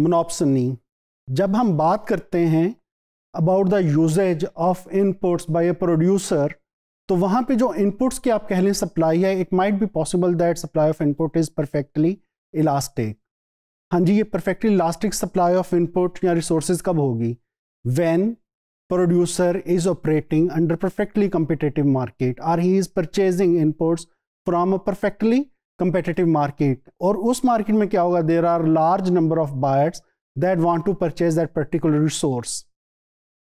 मनोपसनी जब हम बात करते हैं about the uses of inputs by a producer तो वहाँ पे जो इनपुट्स की आप कह लें सप्लाई है it might be possible that supply of input is perfectly elastic हाँ जी ये perfectly elastic supply of input या रिसोर्स कब होगी when producer is operating under perfectly competitive market or he is purchasing inputs from a perfectly competitive market और उस market में क्या होगा there are large number of buyers that want to purchase that particular resource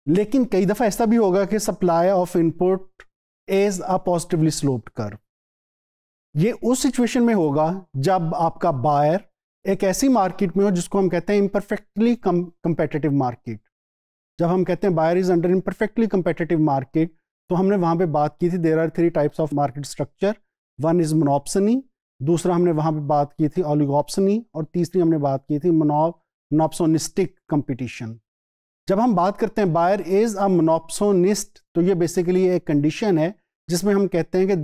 लेकिन कई दफ़ा ऐसा भी होगा कि supply of input is a positively sloped कर ये उस सिचुएशन में होगा जब आपका बायर एक ऐसी मार्केट में हो जिसको हम कहते हैं इम्परफेक्टली कंपेटिटिव मार्केट जब हम कहते हैं buyer is under imperfectly competitive market तो हमने वहां पे बात की थी there are three types of market structure one is monopsony दूसरा हमने वहाँ पे बात की थी ऑलिगोप्सनी और तीसरी हमने बात की थी मोनॉप मोनोप्सोनिस्टिक कंपटीशन जब हम बात करते हैं बायर इज़ अ मोनोप्सोनिस्ट तो ये बेसिकली एक कंडीशन है जिसमें हम कहते हैं कि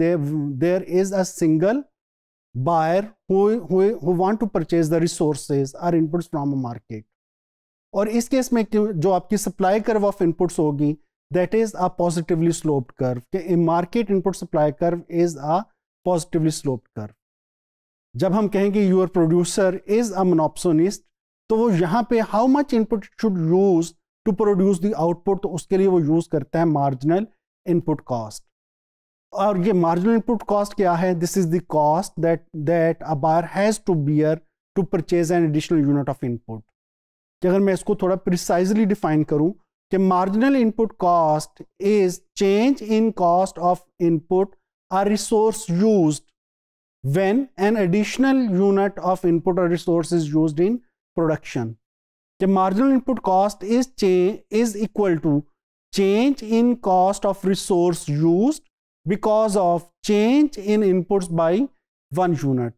there is a single buyer who want to purchase the resources or inputs from a market और इस केस में जो आपकी सप्लाई कर्व ऑफ इनपुट्स होगी that is a positively sloped curve के market input supply curve is a positively sloped curve जब हम कहेंगे your producer is a monopsonist तो वो यहाँ पे how much input should use to produce the output तो उसके लिए वो यूज करता है मार्जिनल इनपुट कॉस्ट और ये मार्जिनल इनपुट कॉस्ट क्या है this is the cost that that a buyer has to bear to purchase an additional unit of input कि अगर मैं इसको थोड़ा प्रिसाइजली डिफाइन करूं कि marginal input cost is change in cost of input or resource used when an additional unit of input or resource is used in production. The marginal input cost is change is equal to change in cost of resource used because of change in inputs by one unit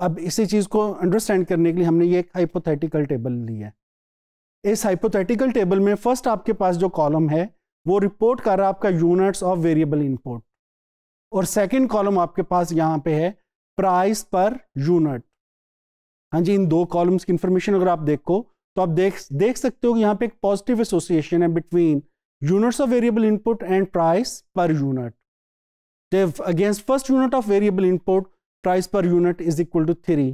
अब इसी चीज को understand करने के लिए हमने ये एक हाइपोथेटिकल टेबल ली है इस हाइपोथेटिकल टेबल में फर्स्ट आपके पास जो कॉलम है वो रिपोर्ट कर रहा है आपका यूनिट्स ऑफ वेरिएबल इनपुट और सेकंड कॉलम आपके पास यहां पे है प्राइस पर यूनिट हाँ जी इन दो कॉलम्स की इंफॉर्मेशन अगर आप देखो तो आप देख देख सकते हो कि यहाँ पे एक पॉजिटिव एसोसिएशन है between units of variable input and price per unit against first unit of variable input price per unit is equal to three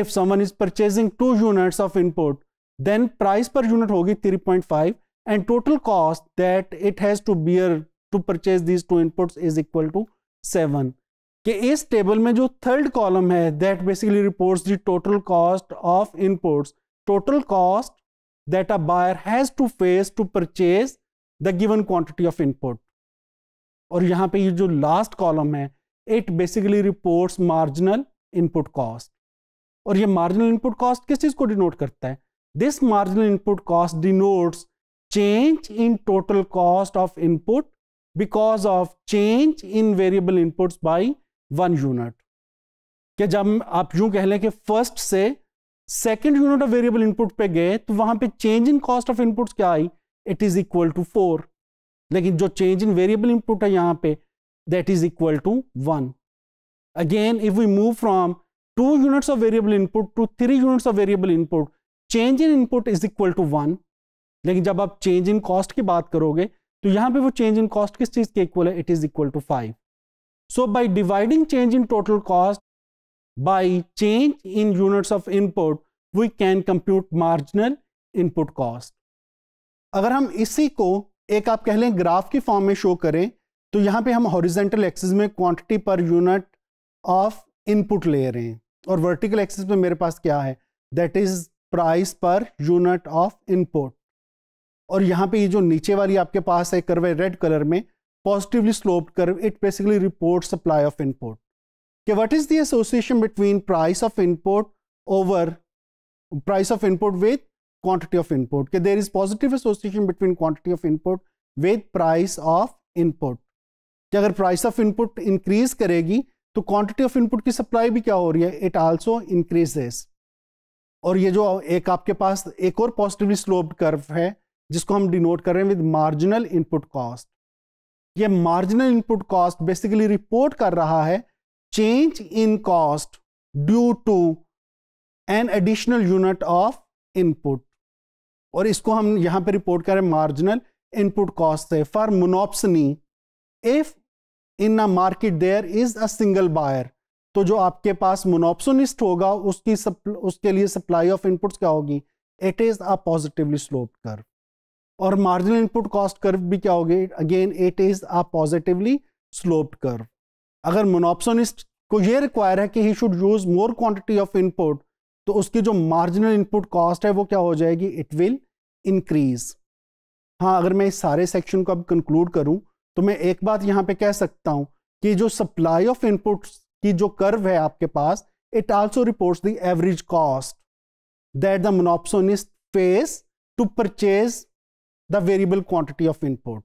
if someone is purchasing two unit of input then price per unit होगी three point five and total cost that it has to bear to purchase these two input is equal to seven कि इस table में जो third column है that basically reports the total cost of inputs total cost that a buyer has to face to purchase the given quantity of input और यहां पे ये जो लास्ट कॉलम है it basically reports marginal input cost और ये marginal input cost किस चीज़ को डिनोट करता है this marginal input cost denotes change in total cost of input because of change in variable inputs by one unit कि जब आप यूं कह लें कि फर्स्ट से second unit of variable input पे गए तो वहां पे change in cost of inputs क्या आई it is equal to four लेकिन जो चेंज इन वेरिएबल इनपुट है यहां पे that is equal to one again if we move from two units of variable input to three units of variable input change in input is equal to one लेकिन जब आप change in cost की बात करोगे तो यहां पे वो चेंज इन कॉस्ट किस चीज़ के इक्वल है it is equal to five So by dividing change in total cost by change in units of input, we can compute marginal input cost. अगर हम इसी को एक आप कह लें ग्राफ की फॉर्म में शो करें तो यहां पे हम हॉरिजेंटल एक्सिस में quantity per unit of input ले रहे हैं और वर्टिकल एक्सिस में मेरे पास क्या है that is price per unit of input और यहां पे ये यह जो नीचे वाली आपके पास है करवे रेड कलर में positively sloped curve, it basically reports supply of input. Okay, what is the association between price of input over price of input with quantity of input? Okay, there is positive association between quantity of input with price of input. कि अगर price of input increase करेगी तो quantity of input की supply भी क्या हो रही है इट आल्सो इंक्रीजेस और ये जो एक आपके पास एक और पॉजिटिवली स्लोप्ड कर्व है जिसको हम डिनोट कर रहे हैं विद मार्जिनल इनपुट कॉस्ट ये marginal input cost basically report कर रहा है change in cost due to an additional unit of input और इसको हम यहां पे रिपोर्ट कर हैं मार्जिनल इनपुट कॉस्ट से for monopsony if in a market there is a single buyer तो जो आपके पास मोनोप्सोनिस्ट होगा उसकी उसके लिए सप्लाई ऑफ इनपुट्स क्या होगी it is a positively slope curve और मार्जिनल इनपुट कॉस्ट कर्व भी क्या होगी again it is a positively sloped curve अगर मोनोपसोनिस्ट को ये रिक्वायर है कि he should use more quantity of input तो उसकी जो मार्जिनल इनपुट कॉस्ट है वो क्या हो जाएगी इट विल इंक्रीज हाँ अगर मैं इस सारे सेक्शन को अब कंक्लूड करूँ तो मैं एक बात यहाँ पे कह सकता हूँ कि जो सप्लाई ऑफ इनपुट्स की जो कर्व है आपके पास it also reports the average cost that the monopsonist face to purchase the variable quantity of input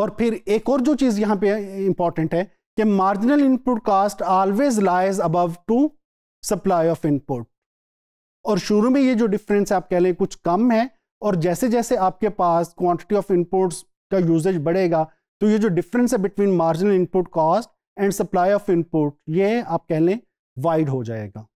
और फिर एक और जो चीज़ यहां पे इंपॉर्टेंट है कि marginal input cost always lies above to supply of input और शुरू में ये जो डिफरेंस आप कह लें कुछ कम है और जैसे जैसे आपके पास क्वांटिटी ऑफ इनपुट्स का यूजेज बढ़ेगा तो ये जो डिफरेंस है between marginal input cost and supply of input ये आप कह लें वाइड हो जाएगा